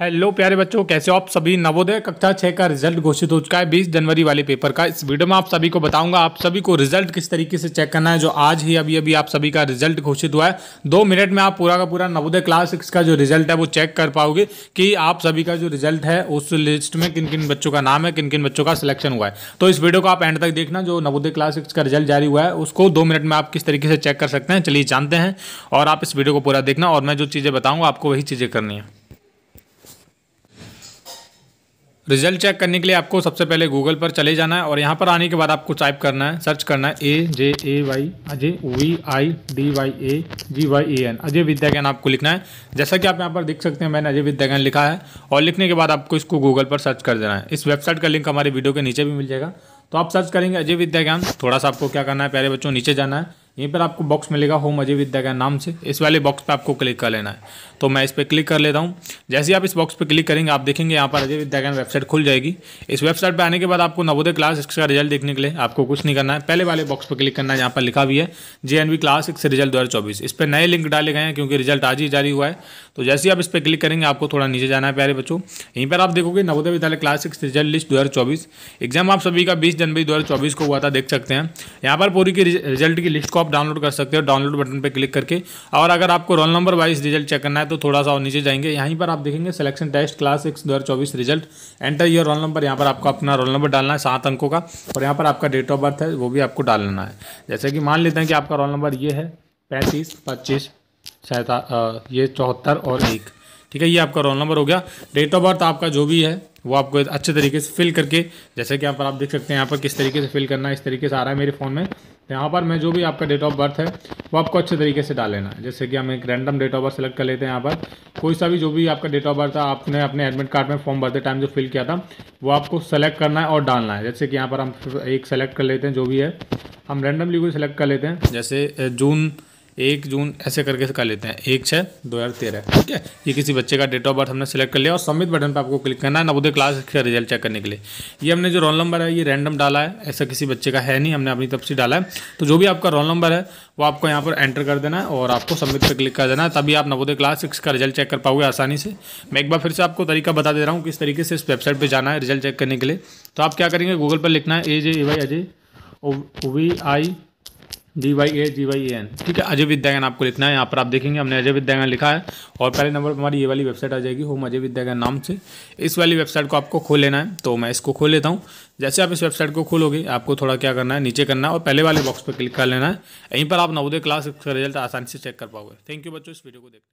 hello प्यारे बच्चों कैसे हो आप सभी नवोदय कक्षा छः का रिजल्ट घोषित हो चुका है 20 जनवरी वाले पेपर का इस वीडियो में आप सभी को बताऊंगा आप सभी को रिजल्ट किस तरीके से चेक करना है जो आज ही अभी अभी आप सभी का रिजल्ट घोषित हुआ है दो मिनट में आप पूरा का पूरा नवोदय क्लास सिक्स का जो रिजल्ट है वो चेक कर पाओगे कि आप सभी का जो रिजल्ट है उस लिस्ट में किन किन बच्चों का नाम है किन किन बच्चों का सिलेक्शन हुआ है तो इस वीडियो को आप एंड तक देखना जो नवोदय क्लास सिक्स का रिजल्ट जारी हुआ है उसको दो मिनट में आप किस तरीके से चेक कर सकते हैं चलिए जानते हैं और आप इस वीडियो को पूरा देखना और मैं जो चीज़ें बताऊँगा आपको वही चीज़ें करनी है रिजल्ट चेक करने के लिए आपको सबसे पहले गूगल पर चले जाना है और यहाँ पर आने के बाद आपको टाइप करना है सर्च करना है A J A Y Ajay V I D Y A G Y A N अजय विद्याज्ञान आपको लिखना है जैसा कि आप यहाँ पर देख सकते हैं मैंने अजय विद्याज्ञान लिखा है और लिखने के बाद आपको इसको गूगल पर सर्च कर देना है इस वेबसाइट का लिंक हमारे वीडियो के नीचे भी मिल जाएगा तो आप सर्च करेंगे अजय विद्याज्ञान थोड़ा सा आपको क्या करना है प्यारे बच्चों नीचे जाना है यहीं पर आपको बॉक्स मिलेगा होम अजय विद्या का नाम से इस वाले बॉक्स पे आपको क्लिक कर लेना है तो मैं इस पर क्लिक कर लेता हूँ जैसे ही आप इस बॉक्स पे क्लिक करेंगे आप देखेंगे यहाँ पर अजय विद्या ज्ञान वेबसाइट खुल जाएगी इस वेबसाइट पर आने के बाद आपको नवोदय क्लास सिक्स का रिजल्ट देखने के लिए आपको कुछ नहीं करना है पहले वाले बॉक्स पर क्लिक करना है यहाँ पर लिखा भी है जे क्लास सिक्स रिजल्ट दो इस पर नए लिंक डाले गए हैं क्योंकि रिजल्ट आज ही जारी हुआ है तो जैसे ही आप इस पर क्लिक करेंगे आपको थोड़ा नीचे जाना है प्यारे बच्चों यहीं पर आप देखोगे Navodaya Vidyalaya class six result list दो एग्जाम आप सभी का बीस जनवरी दो को हुआ था देख सकते हैं यहाँ पर पूरी की रिजल्ट की लिस्ट को आप डाउनलोड कर सकते हो डाउनलोड बटन पर क्लिक करके और अगर आपको roll number wise result check करना है तो थोड़ा सा और नीचे जाएंगे यहीं पर आप देखेंगे सिलेक्शन टेस्ट क्लास सिक्स दो result enter year roll number यहाँ पर आपको अपना रोल नंबर डालना है सात अंकों का और यहाँ पर आपका डेट ऑफ बर्थ है वो भी आपको डालना है जैसे कि मान लेते हैं कि आपका रोल नंबर ये है पैंतीस पच्चीस सैता ये चौहत्तर और एक ठीक है ये आपका रोल नंबर हो गया डेट ऑफ बर्थ आपका जो भी है वो आपको अच्छे तरीके से फिल करके जैसे कि यहाँ पर आप देख सकते हैं यहाँ पर किस तरीके से फिल करना है इस तरीके से आ रहा है मेरे फ़ोन में तो यहाँ पर मैं जो भी आपका डेट ऑफ बर्थ है वो आपको अच्छे तरीके से डाल लेना है जैसे कि हम एक random date of birth select कर लेते हैं यहाँ पर कोई सा भी जो भी आपका डेट ऑफ बर्थ है आपने अपने एडमिट कार्ड में फॉर्म भरते टाइम जो फिल किया था वो आपको सेलेक्ट करना है और डालना है जैसे कि यहाँ पर हम एक सेलेक्ट कर लेते हैं जो भी है हम रैंडमली कोई सेलेक्ट कर लेते हैं जैसे जून एक जून ऐसे करके कर लेते हैं एक छः दो हज़ार तेरह ठीक है ये किसी बच्चे का डेट ऑफ बर्थ हमने सेलेक्ट कर लिया और सबमिट बटन पर आपको क्लिक करना है नवोदय क्लास का रिजल्ट चेक करने के लिए ये हमने जो रोल नंबर है ये रैंडम डाला है ऐसा किसी बच्चे का है नहीं हमने अपनी तरफ से डाला है तो जो भी आपका रोल नंबर है वो आपको यहाँ पर एंटर कर देना है और आपको सबमिट पर क्लिक कर देना है तभी आप नवोदय क्लास सिक्स का रिजल्ट चेक कर पाओगे आसानी से मैं एक बार फिर से आपको तरीका बता दे रहा हूँ किस तरीके से इस वेबसाइट पर जाना है रिजल्ट चेक करने के लिए तो आप क्या करेंगे गूगल पर लिखना है A J A Y Ajay O V I G Y A G Y N ठीक है अजय विद्यागन आपको लिखना है यहाँ पर आप देखेंगे हमने अजय विद्यागन लिखा है और पहले नंबर पर हमारी ये वाली वेबसाइट आ जाएगी होम अजय विद्यागन नाम से इस वाली वेबसाइट को आपको खोल लेना है तो मैं इसको खोल लेता हूँ जैसे आप इस वेबसाइट को खोलोगे आपको थोड़ा क्या करना है नीचे करना है और पहले वाले बॉक्स पर क्लिक कर लेना है यहीं पर आप नवोदय क्लास का रिजल्ट आसानी से चेक कर पाओगे थैंक यू बच्चों इस वीडियो को हैं